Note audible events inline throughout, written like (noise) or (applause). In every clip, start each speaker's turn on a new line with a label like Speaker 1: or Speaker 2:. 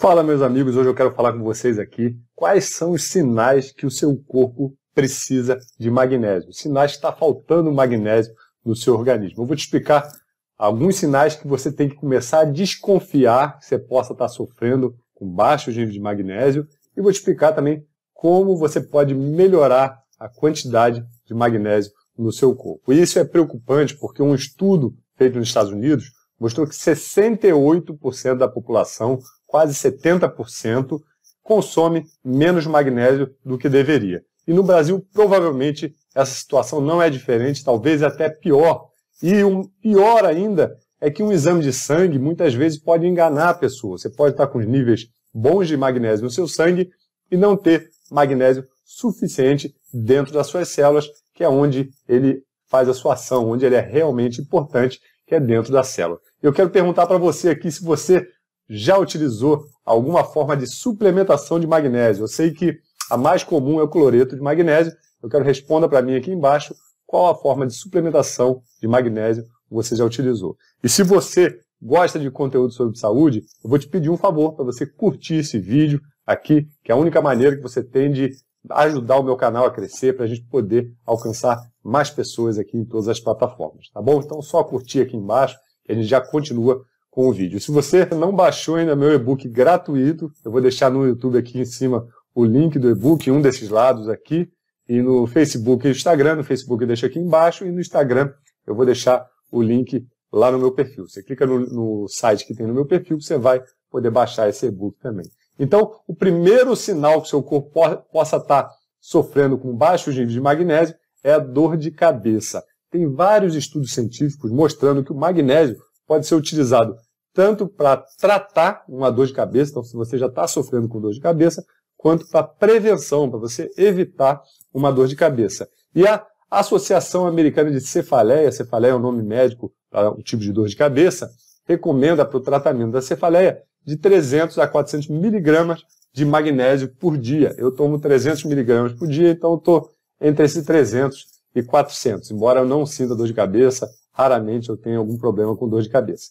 Speaker 1: Fala, meus amigos. Hoje eu quero falar com vocês aqui quais são os sinais que o seu corpo precisa de magnésio. Sinais que está faltando magnésio no seu organismo. Eu vou te explicar alguns sinais que você tem que começar a desconfiar que você possa estar tá sofrendo com baixos níveis de magnésio. E vou te explicar também como você pode melhorar a quantidade de magnésio no seu corpo. E isso é preocupante porque um estudo feito nos Estados Unidos mostrou que 68% da população quase 70%, consome menos magnésio do que deveria. E no Brasil, provavelmente, essa situação não é diferente, talvez até pior. E um, pior ainda é que um exame de sangue muitas vezes pode enganar a pessoa. Você pode estar com os níveis bons de magnésio no seu sangue e não ter magnésio suficiente dentro das suas células, que é onde ele faz a sua ação, onde ele é realmente importante, que é dentro da célula. Eu quero perguntar para você aqui se você já utilizou alguma forma de suplementação de magnésio? Eu sei que a mais comum é o cloreto de magnésio. Eu quero responda para mim aqui embaixo qual a forma de suplementação de magnésio você já utilizou. E se você gosta de conteúdo sobre saúde, eu vou te pedir um favor para você curtir esse vídeo aqui, que é a única maneira que você tem de ajudar o meu canal a crescer para a gente poder alcançar mais pessoas aqui em todas as plataformas, tá bom? Então só curtir aqui embaixo que a gente já continua com o vídeo. Se você não baixou ainda meu e-book gratuito, eu vou deixar no YouTube aqui em cima o link do e-book, um desses lados aqui, e no Facebook e Instagram, no Facebook eu deixo aqui embaixo, e no Instagram eu vou deixar o link lá no meu perfil. Você clica no, no site que tem no meu perfil, você vai poder baixar esse e-book também. Então, o primeiro sinal que seu corpo possa estar tá sofrendo com baixos níveis de magnésio é a dor de cabeça. Tem vários estudos científicos mostrando que o magnésio pode ser utilizado tanto para tratar uma dor de cabeça, então se você já está sofrendo com dor de cabeça, quanto para prevenção, para você evitar uma dor de cabeça. E a Associação Americana de Cefaleia, cefaleia é um nome médico para um tipo de dor de cabeça, recomenda para o tratamento da cefaleia de 300 a 400 miligramas de magnésio por dia. Eu tomo 300 miligramas por dia, então eu estou entre esses 300 e 400. Embora eu não sinta dor de cabeça, raramente eu tenho algum problema com dor de cabeça.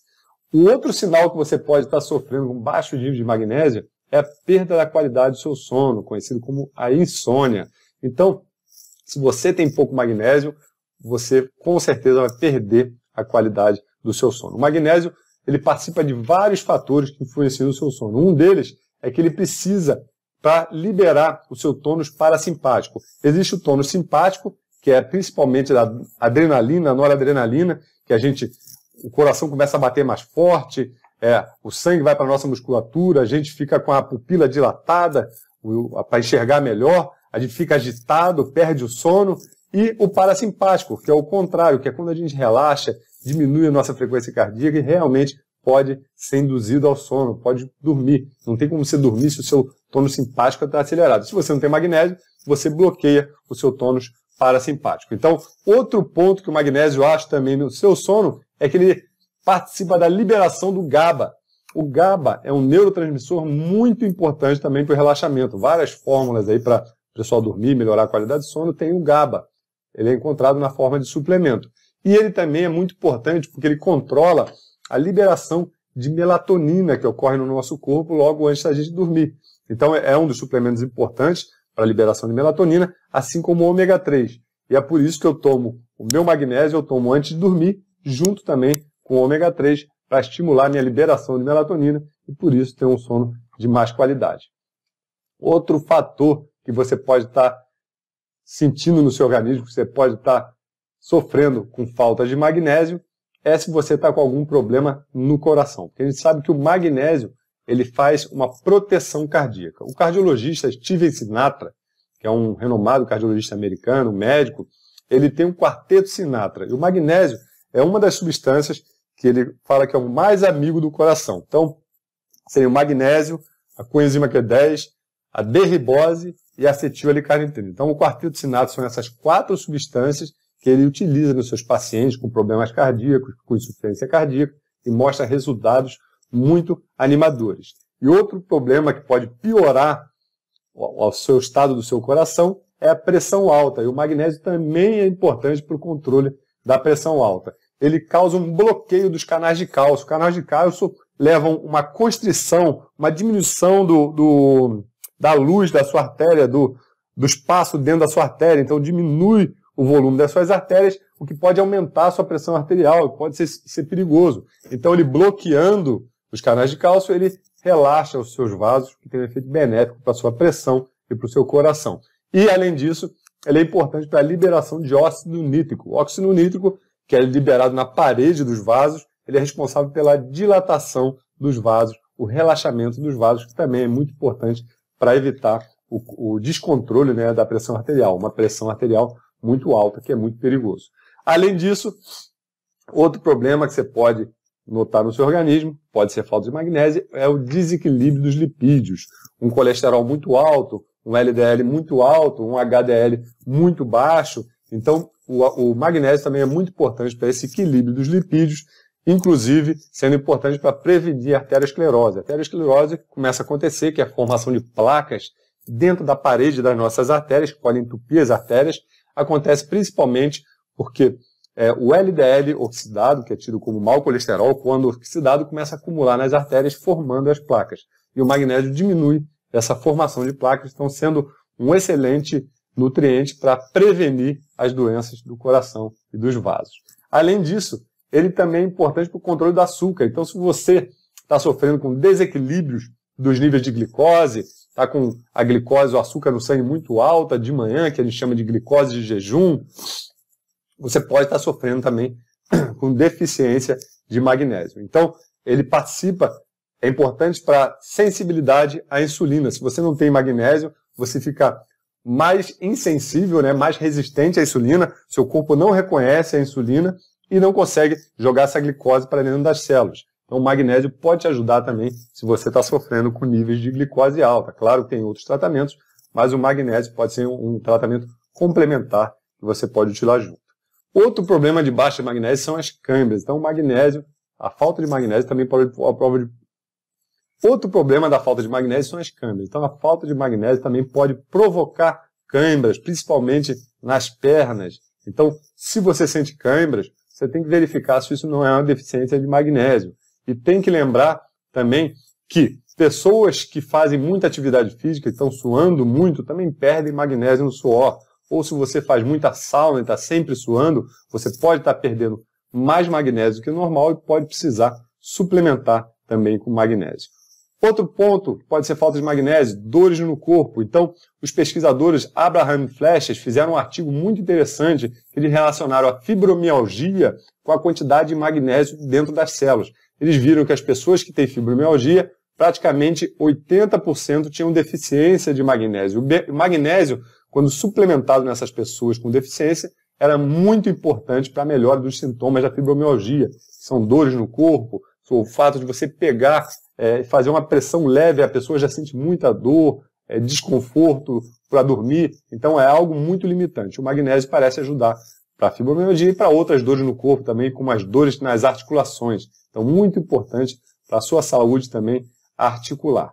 Speaker 1: Um outro sinal que você pode estar sofrendo com baixo nível de magnésio é a perda da qualidade do seu sono, conhecido como a insônia. Então, se você tem pouco magnésio, você com certeza vai perder a qualidade do seu sono. O magnésio, ele participa de vários fatores que influenciam o seu sono. Um deles é que ele precisa para liberar o seu tônus parasimpático. Existe o tônus simpático que é principalmente da adrenalina, a noradrenalina, que a gente, o coração começa a bater mais forte, é, o sangue vai para a nossa musculatura, a gente fica com a pupila dilatada para enxergar melhor, a gente fica agitado, perde o sono, e o parasimpático, que é o contrário, que é quando a gente relaxa, diminui a nossa frequência cardíaca e realmente pode ser induzido ao sono, pode dormir. Não tem como você dormir se o seu tônus simpático está acelerado. Se você não tem magnésio, você bloqueia o seu tônus parasimpático. Então, outro ponto que o magnésio acha também no seu sono é que ele participa da liberação do GABA. O GABA é um neurotransmissor muito importante também para o relaxamento. Várias fórmulas aí para o pessoal dormir, melhorar a qualidade de sono, tem o GABA. Ele é encontrado na forma de suplemento. E ele também é muito importante porque ele controla a liberação de melatonina que ocorre no nosso corpo logo antes da gente dormir. Então é, é um dos suplementos importantes para liberação de melatonina, assim como o ômega 3. E é por isso que eu tomo o meu magnésio, eu tomo antes de dormir, junto também com o ômega 3, para estimular minha liberação de melatonina e por isso ter um sono de mais qualidade. Outro fator que você pode estar tá sentindo no seu organismo, que você pode estar tá sofrendo com falta de magnésio, é se você está com algum problema no coração. Porque a gente sabe que o magnésio ele faz uma proteção cardíaca. O cardiologista Steven Sinatra, que é um renomado cardiologista americano, médico, ele tem um quarteto Sinatra. E o magnésio é uma das substâncias que ele fala que é o mais amigo do coração. Então, seria o magnésio, a coenzima Q10, a derribose e a acetilalcarnitina. Então, o quarteto Sinatra são essas quatro substâncias que ele utiliza nos seus pacientes com problemas cardíacos, com insuficiência cardíaca, e mostra resultados muito animadores. E outro problema que pode piorar o seu estado do seu coração é a pressão alta. E o magnésio também é importante para o controle da pressão alta. Ele causa um bloqueio dos canais de cálcio. Os canais de cálcio levam uma constrição, uma diminuição do, do, da luz da sua artéria, do, do espaço dentro da sua artéria. Então diminui o volume das suas artérias, o que pode aumentar a sua pressão arterial, pode ser, ser perigoso. Então ele bloqueando os canais de cálcio ele relaxa os seus vasos, que tem um efeito benéfico para a sua pressão e para o seu coração. E além disso, ele é importante para a liberação de óxido nítrico. O óxido nítrico, que é liberado na parede dos vasos, ele é responsável pela dilatação dos vasos, o relaxamento dos vasos, que também é muito importante para evitar o, o descontrole né, da pressão arterial, uma pressão arterial muito alta, que é muito perigoso. Além disso, outro problema que você pode notar no seu organismo, pode ser falta de magnésio, é o desequilíbrio dos lipídios. Um colesterol muito alto, um LDL muito alto, um HDL muito baixo. Então, o, o magnésio também é muito importante para esse equilíbrio dos lipídios, inclusive sendo importante para prevenir a arteriosclerose. A arteriosclerose começa a acontecer, que é a formação de placas dentro da parede das nossas artérias, que podem entupir as artérias, acontece principalmente porque é, o LDL oxidado, que é tido como mau colesterol, quando oxidado, começa a acumular nas artérias, formando as placas. E o magnésio diminui essa formação de placas, estão sendo um excelente nutriente para prevenir as doenças do coração e dos vasos. Além disso, ele também é importante para o controle do açúcar. Então, se você está sofrendo com desequilíbrios dos níveis de glicose, está com a glicose, o açúcar no sangue muito alta de manhã, que a gente chama de glicose de jejum, você pode estar sofrendo também (clears throat) com deficiência de magnésio. Então, ele participa, é importante para sensibilidade à insulina. Se você não tem magnésio, você fica mais insensível, né, mais resistente à insulina, seu corpo não reconhece a insulina e não consegue jogar essa glicose para dentro das células. Então, o magnésio pode te ajudar também se você está sofrendo com níveis de glicose alta. Claro que tem outros tratamentos, mas o magnésio pode ser um tratamento complementar que você pode utilizar junto. Outro problema de baixa magnésio são as câimbras. Então, o magnésio, a falta de magnésio também pode a prova de Outro problema da falta de magnésio são as câimbras. Então, a falta de magnésio também pode provocar câimbras, principalmente nas pernas. Então, se você sente câimbras, você tem que verificar se isso não é uma deficiência de magnésio. E tem que lembrar também que pessoas que fazem muita atividade física, estão suando muito, também perdem magnésio no suor ou se você faz muita sauna e está sempre suando, você pode estar tá perdendo mais magnésio que o normal e pode precisar suplementar também com magnésio. Outro ponto pode ser falta de magnésio, dores no corpo. Então, os pesquisadores Abraham Flechas fizeram um artigo muito interessante que eles relacionaram a fibromialgia com a quantidade de magnésio dentro das células. Eles viram que as pessoas que têm fibromialgia, praticamente 80% tinham deficiência de magnésio. O magnésio quando suplementado nessas pessoas com deficiência, era muito importante para a melhora dos sintomas da fibromialgia, que são dores no corpo, o fato de você pegar, é, fazer uma pressão leve, a pessoa já sente muita dor, é, desconforto para dormir, então é algo muito limitante. O magnésio parece ajudar para a fibromialgia e para outras dores no corpo também, como as dores nas articulações. Então, muito importante para a sua saúde também articular.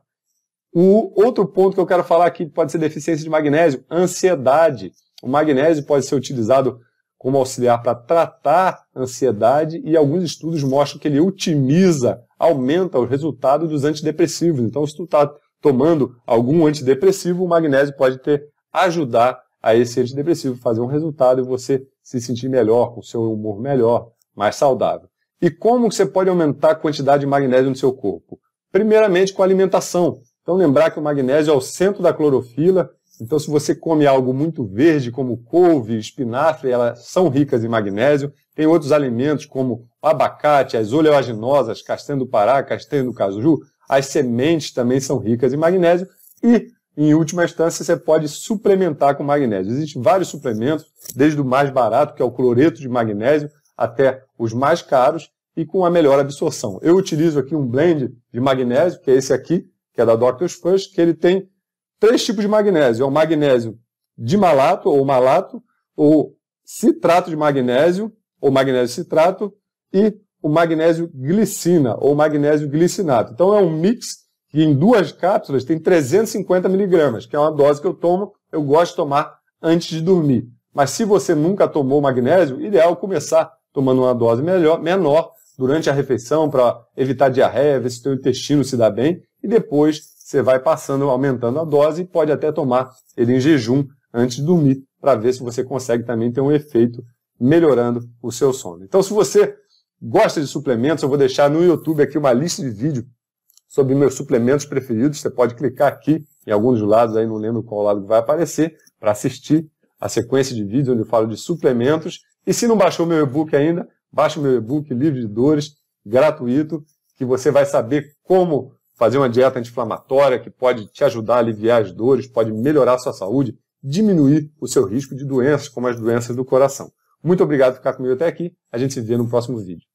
Speaker 1: O outro ponto que eu quero falar aqui pode ser deficiência de magnésio, ansiedade. O magnésio pode ser utilizado como auxiliar para tratar ansiedade e alguns estudos mostram que ele otimiza, aumenta o resultado dos antidepressivos. Então, se tu está tomando algum antidepressivo, o magnésio pode ter ajudar a esse antidepressivo fazer um resultado e você se sentir melhor, com o seu humor melhor, mais saudável. E como você pode aumentar a quantidade de magnésio no seu corpo? Primeiramente com a alimentação. Então lembrar que o magnésio é o centro da clorofila, então se você come algo muito verde, como couve, espinafre, elas são ricas em magnésio. Tem outros alimentos como o abacate, as oleaginosas, castanha do Pará, castanha do caju, as sementes também são ricas em magnésio e em última instância, você pode suplementar com magnésio. Existem vários suplementos, desde o mais barato, que é o cloreto de magnésio, até os mais caros e com a melhor absorção. Eu utilizo aqui um blend de magnésio, que é esse aqui, que é da Dr. Spurs, que ele tem três tipos de magnésio. É o magnésio de malato ou malato, ou citrato de magnésio, ou magnésio citrato, e o magnésio glicina, ou magnésio glicinato. Então é um mix que em duas cápsulas tem 350 miligramas, que é uma dose que eu tomo, eu gosto de tomar antes de dormir. Mas se você nunca tomou magnésio, ideal começar tomando uma dose melhor, menor durante a refeição para evitar diarreia, ver se o seu intestino se dá bem e depois você vai passando, aumentando a dose e pode até tomar ele em jejum antes de dormir para ver se você consegue também ter um efeito melhorando o seu sono. Então, se você gosta de suplementos, eu vou deixar no YouTube aqui uma lista de vídeo sobre meus suplementos preferidos. Você pode clicar aqui em alguns dos lados, aí não lembro qual lado que vai aparecer, para assistir a sequência de vídeos onde eu falo de suplementos. E se não baixou meu e-book ainda, baixe meu e-book Livre de Dores, gratuito, que você vai saber como fazer uma dieta anti-inflamatória que pode te ajudar a aliviar as dores, pode melhorar a sua saúde, diminuir o seu risco de doenças, como as doenças do coração. Muito obrigado por ficar comigo até aqui. A gente se vê no próximo vídeo.